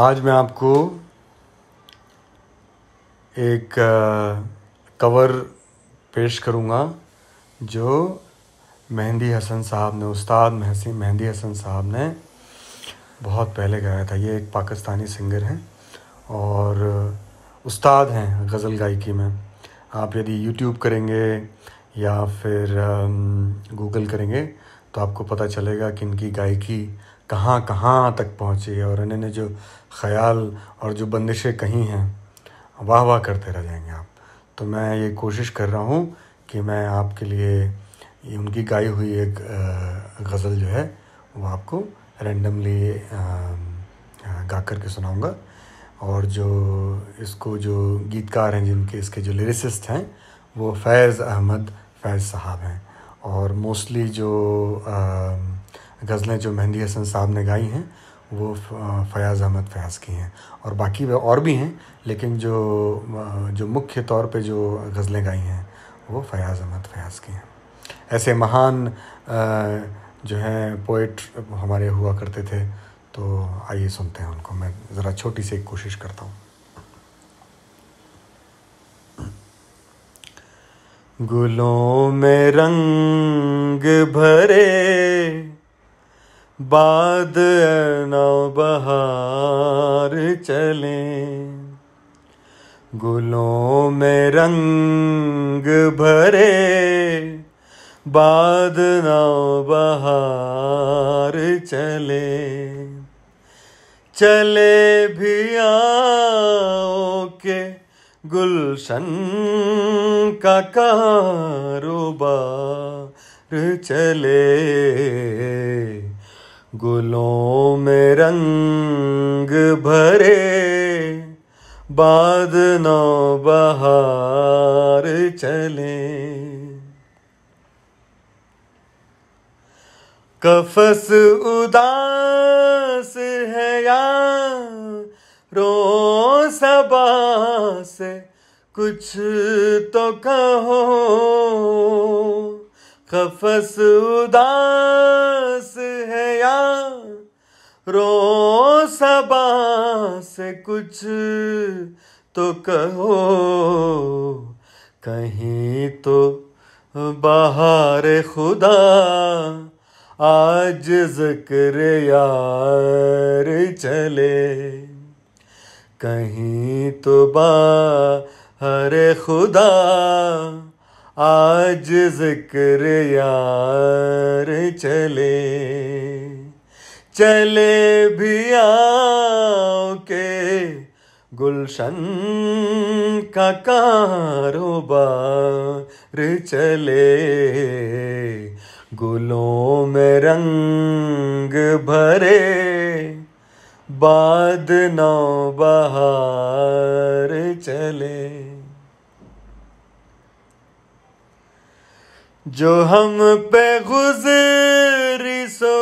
आज मैं आपको एक कवर पेश करूँगा जो मेहंदी हसन साहब ने उस्ताद महसी मेहंदी हसन साहब ने बहुत पहले गाया था ये एक पाकिस्तानी सिंगर हैं और उस्ताद हैं गज़ल गायकी में आप यदि यूट्यूब करेंगे या फिर गूगल करेंगे तो आपको पता चलेगा कि इनकी गायकी कहाँ कहाँ तक पहुँची है और इन्होंने जो ख्याल और जो बंदिशें कही हैं वाह वाह करते रह जाएंगे आप तो मैं ये कोशिश कर रहा हूँ कि मैं आपके लिए उनकी गाई हुई एक गज़ल जो है वो आपको रेंडमली गा करके सुनाऊँगा और जो इसको जो गीतकार हैं जिनके इसके जो लिरिसिस्ट हैं वो फैज़ अहमद फैज़ साहब हैं और मोस्टली जो आ, गज़लें जो मेहंदी हसन साहब ने गाई हैं वो फ़याज़ अहमद फ़याज़ की हैं और बाकी वे और भी हैं लेकिन जो जो मुख्य तौर पे जो गज़लें गाई हैं वो फ़याज़ अहमद फ़याज़ की हैं ऐसे महान जो हैं पोइट हमारे हुआ करते थे तो आइए सुनते हैं उनको मैं ज़रा छोटी सी कोशिश करता हूँ गुलों में रंग भरे बाद नौ बहार चले गुलों में रंग भरे बाद नौ बहार चले चले भी आओ के गुलशन का कारोबार चले गुलों में रंग भरे बाद नौ बहार चले कफस उदास है या रो सबा से कुछ तो कहो कफस उदास है या रो सबास से कुछ तो कहो कहीं तो बाहर खुदा आज जिक्र यार चले कहीं तो बाहर खुदा आज जिक्र यार चले चले भी आओ के गुलशन का कारोबार चले गुलों में रंग भरे बाद नौ बहार चले जो हम पे गुजरी सो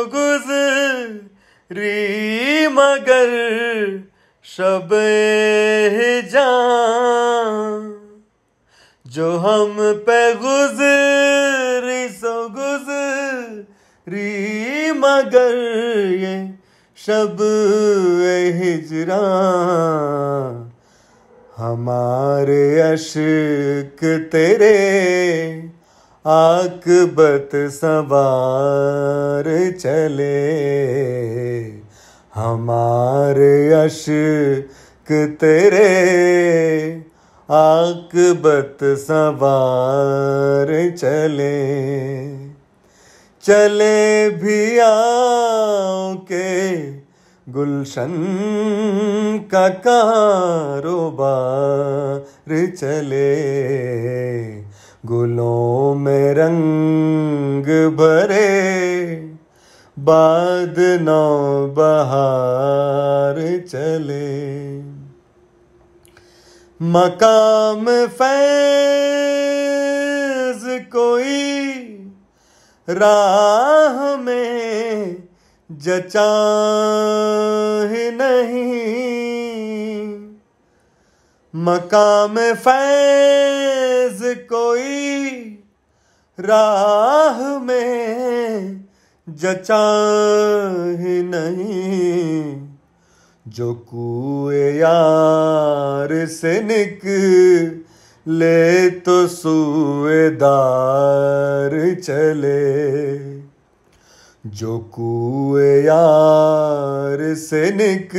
री मगर शब जो हम पे गुजरी सो गुजरी मगर ये शब हिजरा हमारे अशक तेरे आकबत सवार चले हमारे अशक तेरे आकबत सवार चले चले भी आओ के गुलशन का कारोबार चले गुलों में रंग भरे बाद नौ बहार चले मकाम फैज कोई राह में जचा नहीं मकाम फैज कोई राह में जचा ही नहीं जो कुए यार से निक ले तो सुएदार चले जो कुए यार से निक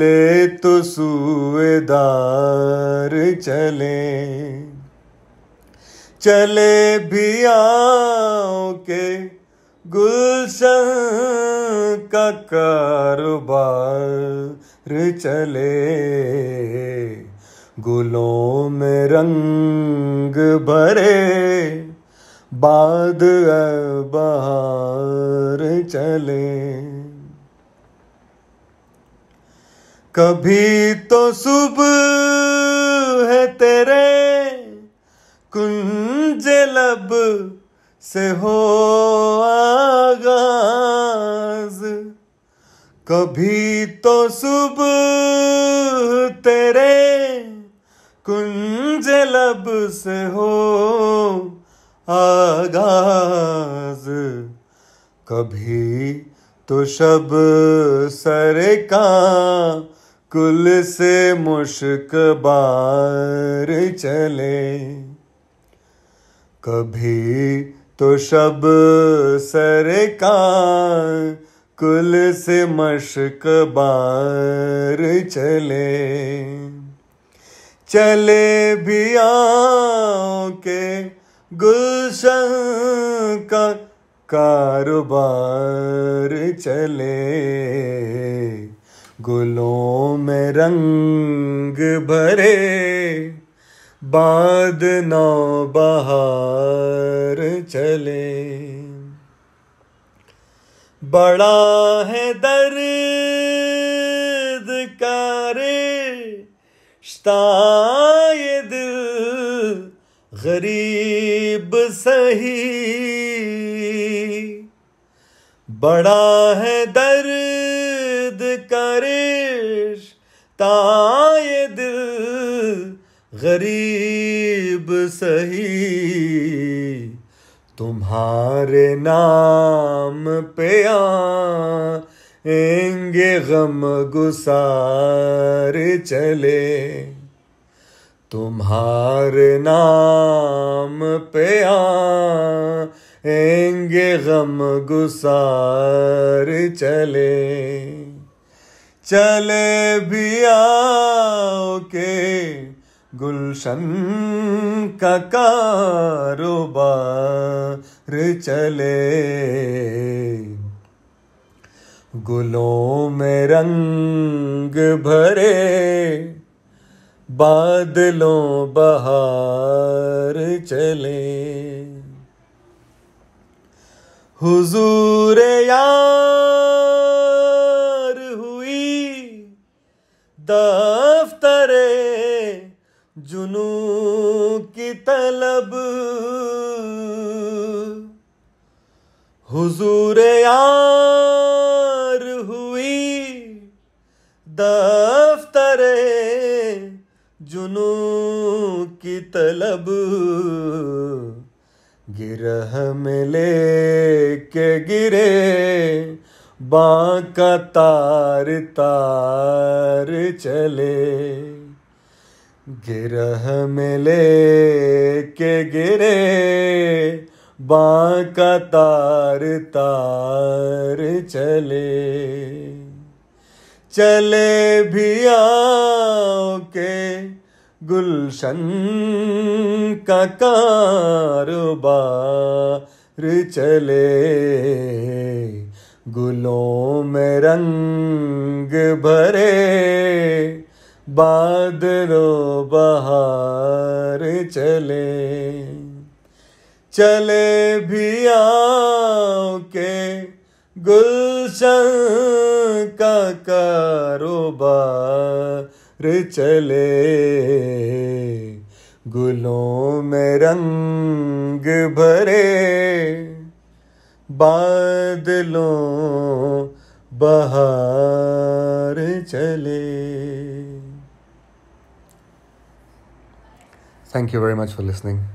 ले तो सुएदार चले चले भी आओ के गुलशन का कारोबार चले गुलों में रंग भरे बाद बाहर चले कभी तो सुबह है तेरे मुझे लब से हो आगाज कभी तो सुबह तेरे कुंज लब से हो आगाज कभी तो शब सर का कुल से मुश्क बार चले कभी तो शब का कुल से मशक बार चले चले भी के गुलशन का कारोबार चले गुलों में रंग भरे बाद नौ बहार चले बड़ा है दर्द कारे ये दिल गरीब सही बड़ा है दर्द करेश ता गरीब सही तुम्हारे नाम पे आएंगे गम गुसार चले तुम्हारे नाम पे आएंगे गम गुसार चले चले भी आओ के गुलशन का कारोबार चले गुलों में रंग भरे बादलों बहार चले हुजूर यार हुई दा जुनू की तलब हुजूर यार हुई दफ्तर जुनू की तलब गिरह में ले के गिरे बांका तार तार चले गिरह मिले के गिरे बांका तार तार चले चले भी आओ के गुलशन का कारोबार चले गुलों में रंग भरे बादलों बहार चले चले भी आओ के गुलशन का कारोबार चले गुलों में रंग भरे बादलों बहार चले Thank you very much for listening.